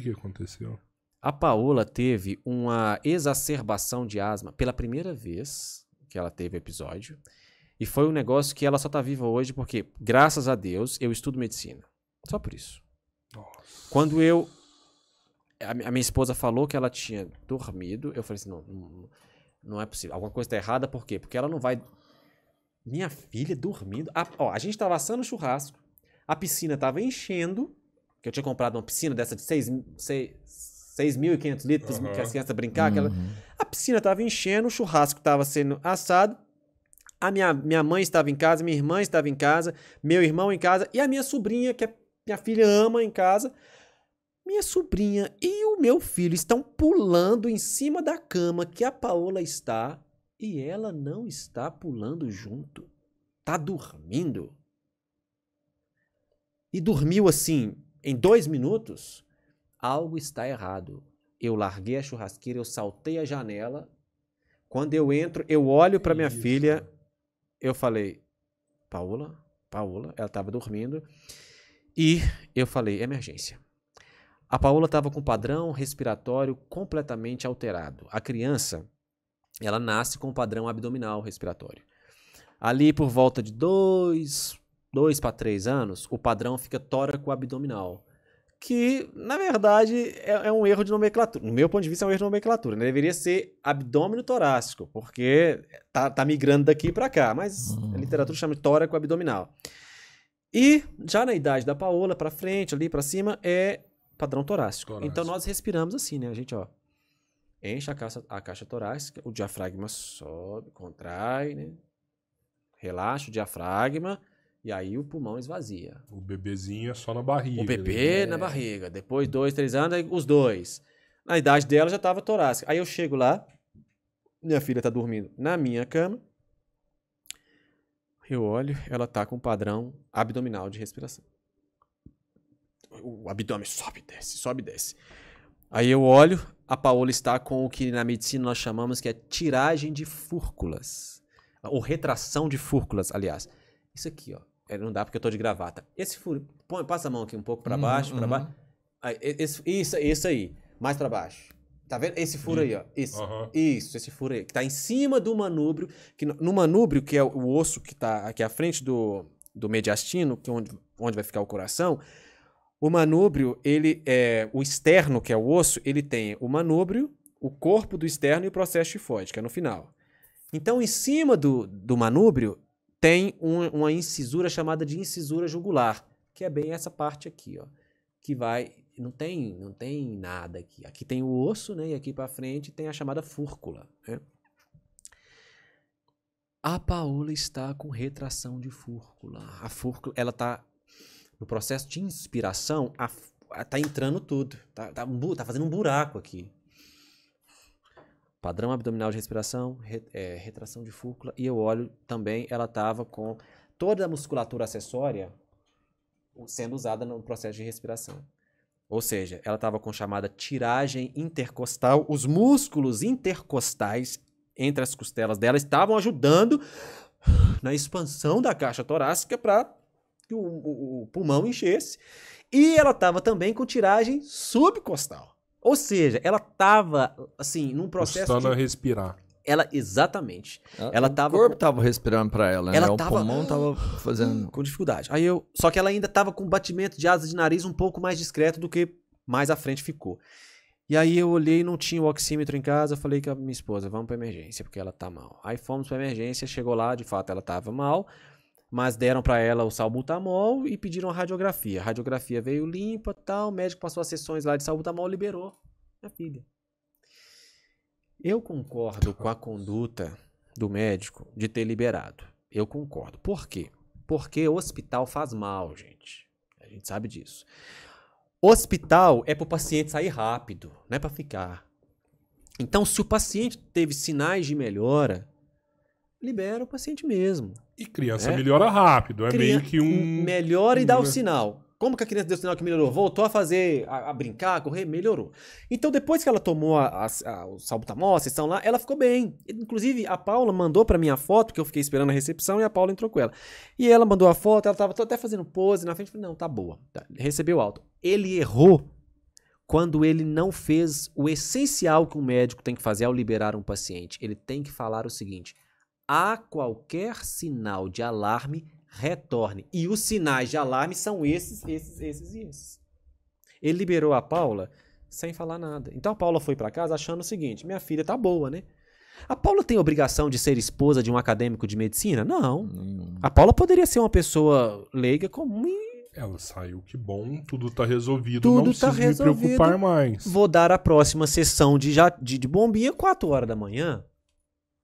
que, que aconteceu? A Paola teve uma exacerbação de asma pela primeira vez que ela teve episódio. E foi um negócio que ela só tá viva hoje porque, graças a Deus, eu estudo medicina. Só por isso. Nossa. Quando eu. A, a, minha esposa falou que ela tinha dormido, eu falei assim: não, não, não é possível. Alguma coisa tá errada, por quê? Porque ela não vai. Minha filha dormindo. A, ó, a gente tava assando churrasco, a piscina tava enchendo que eu tinha comprado uma piscina dessa de 6.500 litros uhum. para as crianças brincar. Aquela... A piscina estava enchendo, o churrasco estava sendo assado. A minha, minha mãe estava em casa, minha irmã estava em casa, meu irmão em casa e a minha sobrinha, que a é, minha filha ama em casa. Minha sobrinha e o meu filho estão pulando em cima da cama que a Paola está e ela não está pulando junto. Tá dormindo. E dormiu assim, em dois minutos, algo está errado. Eu larguei a churrasqueira, eu saltei a janela. Quando eu entro, eu olho para minha Isso. filha, eu falei, Paula, Paula, ela estava dormindo. E eu falei, emergência. A Paula estava com padrão respiratório completamente alterado. A criança, ela nasce com padrão abdominal respiratório. Ali por volta de dois dois para três anos, o padrão fica tóraco-abdominal. Que, na verdade, é, é, um erro de nomenclatura. No meu ponto de vista, é um erro de nomenclatura. Né? Deveria ser abdômen torácico, porque tá, tá migrando daqui para cá. Mas hum. a literatura chama de tóraco-abdominal. E já na idade da Paola, para frente, ali para cima, é padrão torácico. torácico. Então nós respiramos assim, né? A gente, ó, enche a caixa, a caixa torácica, o diafragma sobe, contrai, né? Relaxa o diafragma e aí o pulmão esvazia. O bebezinho é só na barriga. O bebê né? na barriga. Depois, dois, três anos, os dois. Na idade dela já tava torácica. Aí eu chego lá, minha filha tá dormindo na minha cama. Eu olho, ela tá com padrão abdominal de respiração. O abdômen sobe, desce, sobe, desce. Aí eu olho, a Paola está com o que na medicina nós chamamos que é tiragem de fúrculas. Ou retração de fúrculas, aliás. Isso aqui, ó. É, não dá porque eu tô de gravata. Esse furo, põe, passa a mão aqui um pouco para uhum, baixo, uhum. para baixo. esse, isso, isso aí, mais para baixo. Tá vendo? Esse furo aí, ó. Isso, uhum. isso, esse furo aí. Que tá em cima do manúbrio. Que no, manúbrio, que é o osso que tá aqui à frente do, do mediastino, que é onde, onde vai ficar o coração, o manúbrio, ele é o externo, que é o osso, ele tem o manúbrio, o corpo do externo e o processo tifoide, que é no final. Então, em cima do, do manúbrio tem um, uma incisura chamada de incisura jugular, que é bem essa parte aqui, ó, que vai não tem, não tem nada aqui. Aqui tem o osso, né? E aqui para frente tem a chamada fúrcula, né? A Paola está com retração de fúrcula. A fúrcula, ela tá no processo de inspiração, a, a tá entrando tudo. Tá, tá, tá fazendo um buraco aqui padrão abdominal de respiração, re, é, retração de fúcula e eu olho também, ela estava com toda a musculatura acessória sendo usada no processo de respiração. Ou seja, ela estava com chamada tiragem intercostal, os músculos intercostais entre as costelas dela estavam ajudando na expansão da caixa torácica para que o, o, o pulmão enchesse. E ela estava também com tiragem subcostal. Ou seja, ela tava, assim, num processo. Custando de... a respirar. Ela, exatamente. Ela, ela tava. O corpo tava respirando para ela, né? ela né? Tava, o pulmão tava fazendo. Com dificuldade. Aí eu. Só que ela ainda tava com batimento de asa de nariz um pouco mais discreto do que mais à frente ficou. E aí eu olhei, não tinha o oxímetro em casa, falei com a minha esposa, vamos pra emergência, porque ela tá mal. Aí fomos pra emergência, chegou lá, de fato ela tava mal mas deram para ela o salbutamol e pediram a radiografia. A radiografia veio limpa, tal, o médico passou as sessões lá de salbutamol, liberou a filha. Eu concordo com a conduta do médico de ter liberado. Eu concordo. Por quê? Porque o hospital faz mal, gente. A gente sabe disso. Hospital é para o paciente sair rápido, não é para ficar. Então, se o paciente teve sinais de melhora, libera o paciente mesmo. E criança é? melhora rápido, é Cria... meio que um. Melhora e dá o sinal. Como que a criança deu o sinal que melhorou? Voltou a fazer, a, a brincar, a correr, melhorou. Então, depois que ela tomou a, a, o salbutamol, a lá, ela ficou bem. Inclusive, a Paula mandou para mim a foto, que eu fiquei esperando a recepção, e a Paula entrou com ela. E ela mandou a foto, ela tava até fazendo pose na frente, falei, não, tá boa. Tá. Recebeu alto. Ele errou quando ele não fez o essencial que um médico tem que fazer ao liberar um paciente. Ele tem que falar o seguinte: a qualquer sinal de alarme, retorne. E os sinais de alarme são esses, esses, esses e esses. Ele liberou a Paula sem falar nada. Então a Paula foi para casa achando o seguinte: minha filha tá boa, né? A Paula tem obrigação de ser esposa de um acadêmico de medicina? Não. Nenhum. A Paula poderia ser uma pessoa leiga comum e... Ela saiu, que bom, tudo tá resolvido, tudo não tá preciso resolvido. me preocupar mais. Vou dar a próxima sessão de, de, de bombinha 4 horas da manhã.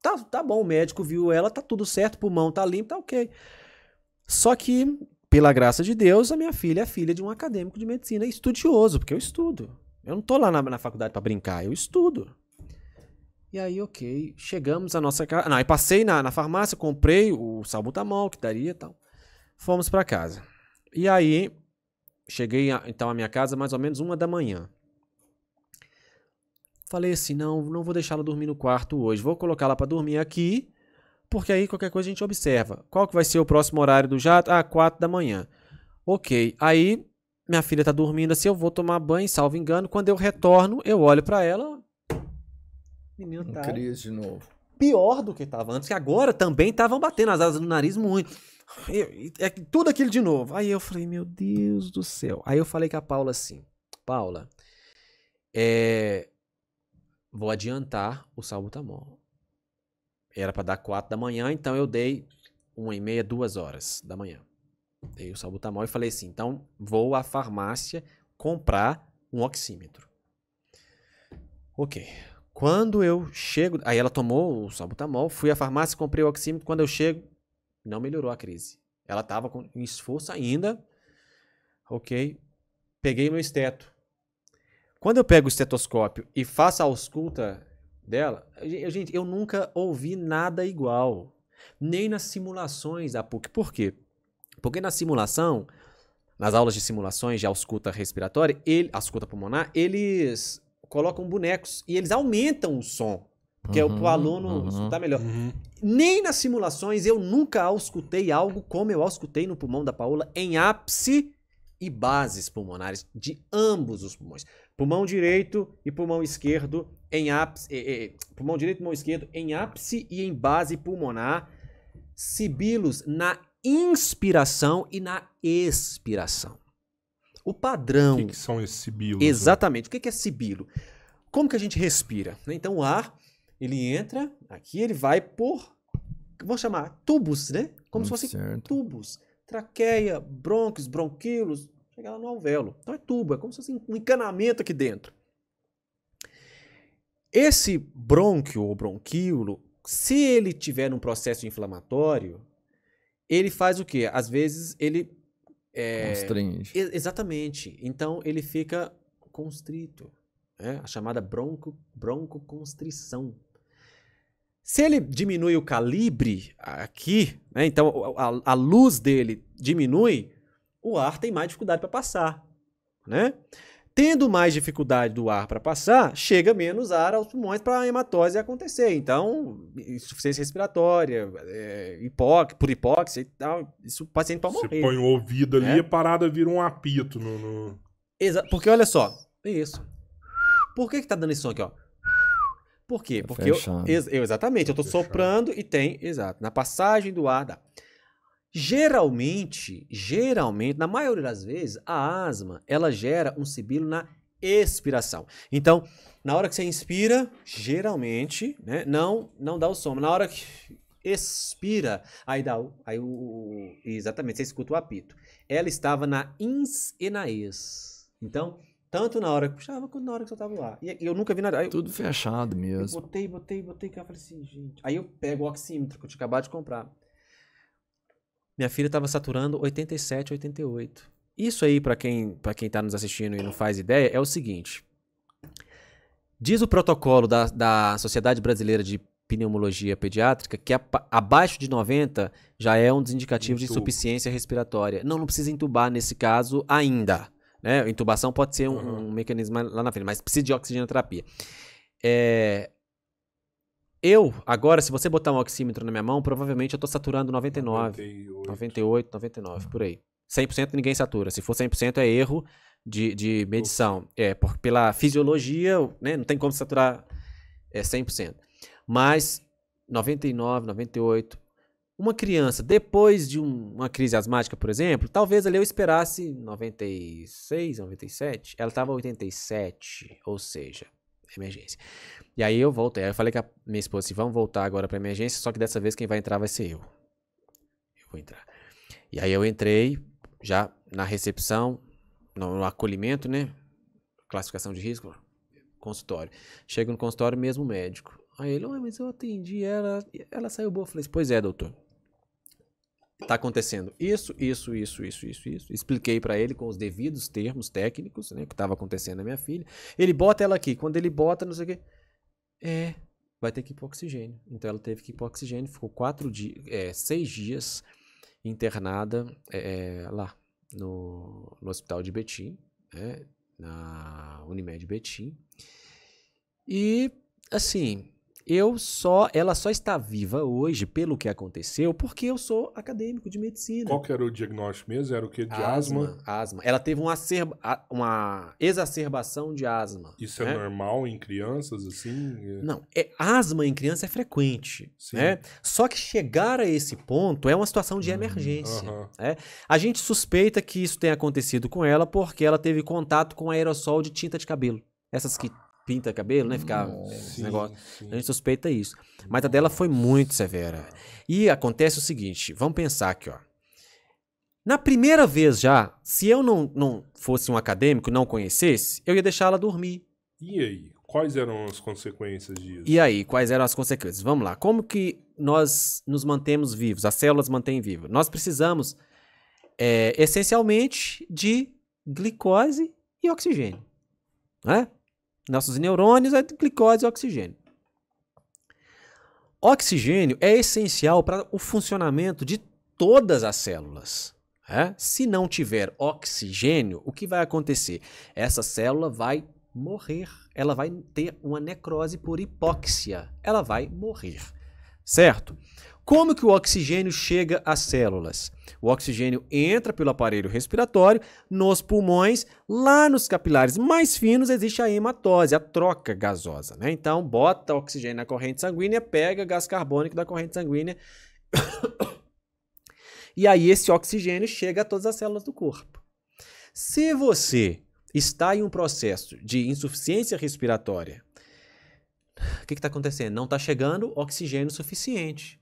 Tá, tá bom, o médico viu ela, tá tudo certo, pulmão tá limpo, tá ok. Só que, pela graça de Deus, a minha filha é filha de um acadêmico de medicina estudioso, porque eu estudo. Eu não tô lá na, na faculdade para brincar, eu estudo. E aí, ok, chegamos à nossa casa. Não, aí passei na, na farmácia, comprei o salbutamol que daria e tal. Fomos para casa. E aí, cheguei a, então à minha casa mais ou menos uma da manhã falei assim: não, não vou deixá-la dormir no quarto hoje, vou colocá-la para dormir aqui, porque aí qualquer coisa a gente observa. Qual que vai ser o próximo horário do jato? Ah, quatro da manhã. Ok, aí minha filha tá dormindo assim, eu vou tomar banho, salvo engano. Quando eu retorno, eu olho para ela. Menino tá. Crise de novo. Pior do que tava antes, que agora também estavam batendo as asas no nariz muito. é tudo aquilo de novo. Aí eu falei, meu Deus do céu. Aí eu falei com a Paula assim: Paula, é, Vou adiantar o salbutamol. Tá Era para dar 4 da manhã, então eu dei 1 e meia, 2 horas da manhã. Dei o salbutamol tá e falei assim, então vou à farmácia comprar um oxímetro. Ok. Quando eu chego, aí ela tomou o salbutamol, tá fui à farmácia, comprei o oxímetro. Quando eu chego, não melhorou a crise. Ela estava com esforço ainda. Ok. Peguei meu esteto. Quando eu pego o estetoscópio e faço a ausculta dela, gente, eu nunca ouvi nada igual. Nem nas simulações da PUC. Por quê? Porque na simulação, nas aulas de simulações de ausculta respiratória, ele, ausculta pulmonar, eles colocam bonecos e eles aumentam o som. porque uhum, é o uhum, aluno uhum, escutar melhor. Uhum. Nem nas simulações eu nunca auscultei algo como eu auscultei no pulmão da Paola em ápice e bases pulmonares de ambos os pulmões. Pulmão direito e pulmão esquerdo em ápice, eh, eh, pulmão direito e pulmão esquerdo em ápice e em base pulmonar. Sibilos na inspiração e na expiração. O padrão. O que, que são esses sibilos? Né? Exatamente. O que, é sibilo? Como que a gente respira? Então o ar, ele entra, aqui ele vai por, vou chamar, tubos, né? Como Muito se hum, fossem tubos. Traqueia, brônquios, bronquíolos, chegar lá no alvéolo. Então é tubo, é como se fosse um encanamento aqui dentro. Esse brônquio ou bronquíolo, se ele tiver um processo inflamatório, ele faz o quê? Às vezes ele. É, Constringe. Exatamente. Então ele fica constrito. Né? A chamada bronco, broncoconstrição. Se ele diminui o calibre aqui, né? então a, a luz dele diminui, o ar tem mais dificuldade para passar, né? Tendo mais dificuldade do ar para passar, chega menos ar aos pulmões para a hematose acontecer. Então, insuficiência respiratória, é, por hipóxia e tal, isso o paciente pode morrer. Você põe o ouvido ali é? a parada vira um apito no... no... Exato, porque olha só, é isso. Por que que tá dando esse som aqui, ó? Por quê? Tá Porque eu, eu, exatamente, eu tô Fechando. soprando e tem, exato, na passagem do ar dá. Geralmente, geralmente, na maioria das vezes, a asma, ela gera um sibilo na expiração. Então, na hora que você inspira, geralmente, né, não, não dá o som. Na hora que expira, aí dá o, aí o, exatamente, você escuta o apito. Ela estava na ins e na ex. Então, tanto na hora que puxava quanto na hora que soltava o lá. E, eu nunca vi nada. Tudo fechado mesmo. Eu botei, botei, botei, que eu falei assim, gente. Aí eu pego o oxímetro que eu tinha acabado de comprar. Minha filha estava saturando 87, 88. Isso aí, para quem para quem está nos assistindo e não faz ideia, é o seguinte. Diz o protocolo da, da Sociedade Brasileira de Pneumologia Pediátrica que a, abaixo de 90 já é um dos indicativos Intubo. de insuficiência respiratória. Não, não precisa entubar nesse caso ainda. Né? Intubação pode ser um, uhum. um mecanismo lá na frente, mas precisa de oxigenoterapia. É, eu, agora, se você botar um oxímetro na minha mão, provavelmente eu tô saturando 99, 98, 98 99, por aí. 100% ninguém satura. Se for 100% é erro de, de medição. É, porque pela fisiologia, né, não tem como saturar é, 100%. Mas 99, 98, uma criança, depois de um, uma crise asmática, por exemplo, talvez ali eu esperasse 96, 97, ela estava 87, ou seja, emergência. E aí eu voltei. Aí eu falei com a minha esposa assim, vamos voltar agora para emergência, só que dessa vez quem vai entrar vai ser eu. Eu vou entrar. E aí eu entrei já na recepção, no, acolhimento, né? Classificação de risco, consultório. Chego no consultório, mesmo médico. Aí ele, mas eu atendi ela, ela saiu boa. Eu falei, assim, pois é, doutor tá acontecendo isso, isso, isso, isso, isso, isso. Expliquei para ele com os devidos termos técnicos, né, o que estava acontecendo na minha filha. Ele bota ela aqui, quando ele bota, não sei o quê, é, vai ter que ir pro oxigênio. Então ela teve que ir pro oxigênio, ficou quatro dias, é, seis dias internada é, é, lá no, no hospital de Betim, né, na Unimed Betim. E assim, eu só, ela só está viva hoje pelo que aconteceu, porque eu sou acadêmico de medicina. Qual que era o diagnóstico mesmo? Era o que? De asma? Asma. asma. Ela teve um acerba, uma exacerbação de asma. Isso é né? é normal em crianças, assim? É. Não, é, asma em criança é frequente. Sim. Né? Só que chegar a esse ponto é uma situação de uhum, emergência. Uhum. Né? A gente suspeita que isso tenha acontecido com ela porque ela teve contato com aerossol de tinta de cabelo. Essas que pinta cabelo, né? Ficar hum, esse negócio. Sim. A gente suspeita isso. Mas a dela foi muito severa. E acontece o seguinte, vamos pensar aqui, ó. Na primeira vez já, se eu não, não fosse um acadêmico, não conhecesse, eu ia deixá-la dormir. E aí? Quais eram as consequências disso? E aí, quais eram as consequências? Vamos lá. Como que nós nos mantemos vivos? As células mantêm vivos. Nós precisamos, é, essencialmente, de glicose e oxigênio. Né? nossos neurônios é glicose e oxigênio. Oxigênio é essencial para o funcionamento de todas as células. Né? Se não tiver oxigênio, o que vai acontecer? Essa célula vai morrer. Ela vai ter uma necrose por hipóxia. Ela vai morrer. Certo? Como que o oxigênio chega às células? O oxigênio entra pelo aparelho respiratório, nos pulmões, lá nos capilares mais finos existe a hematose, a troca gasosa, né? Então, bota oxigênio na corrente sanguínea, pega gás carbônico da corrente sanguínea. e aí esse oxigênio chega a todas as células do corpo. Se você está em um processo de insuficiência respiratória, o que está acontecendo? Não está chegando oxigênio suficiente.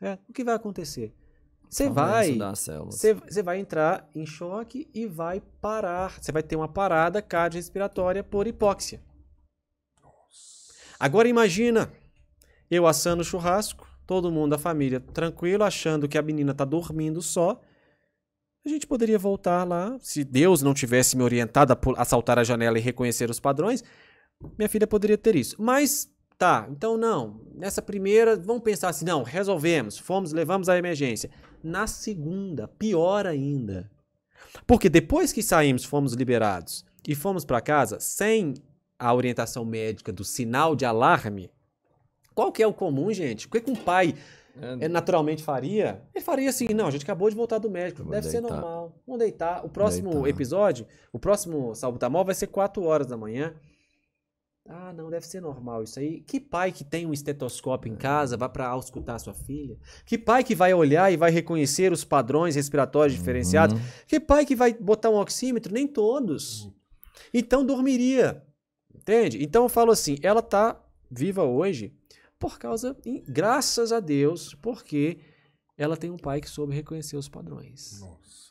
É, o que vai acontecer? Você vai, você vai entrar em choque e vai parar. Você vai ter uma parada cardiorrespiratória por hipóxia. Agora imagina eu assando churrasco, todo mundo da família tranquilo, achando que a menina está dormindo só. A gente poderia voltar lá, se Deus não tivesse me orientado a, a saltar a janela e reconhecer os padrões, minha filha poderia ter isso. Mas Tá, então não. Nessa primeira, vamos pensar assim: não, resolvemos, fomos, levamos a emergência. Na segunda, pior ainda. Porque depois que saímos, fomos liberados e fomos para casa sem a orientação médica do sinal de alarme, qual que é o comum, gente? O que, que um pai é, né? naturalmente faria? Ele faria assim: não, a gente acabou de voltar do médico, deve deitar. ser normal. Vamos deitar. O próximo deitar. episódio, o próximo Salbutamol tá vai ser 4 horas da manhã. Ah, não, deve ser normal isso aí. Que pai que tem um estetoscópio em é. casa vai para auscultar sua filha? Que pai que vai olhar e vai reconhecer os padrões respiratórios uhum. diferenciados? Uhum. Que pai que vai botar um oxímetro? Nem todos. Uhum. Então dormiria. Entende? Então eu falo assim, ela tá viva hoje por causa, graças a Deus, porque ela tem um pai que soube reconhecer os padrões. Nossa.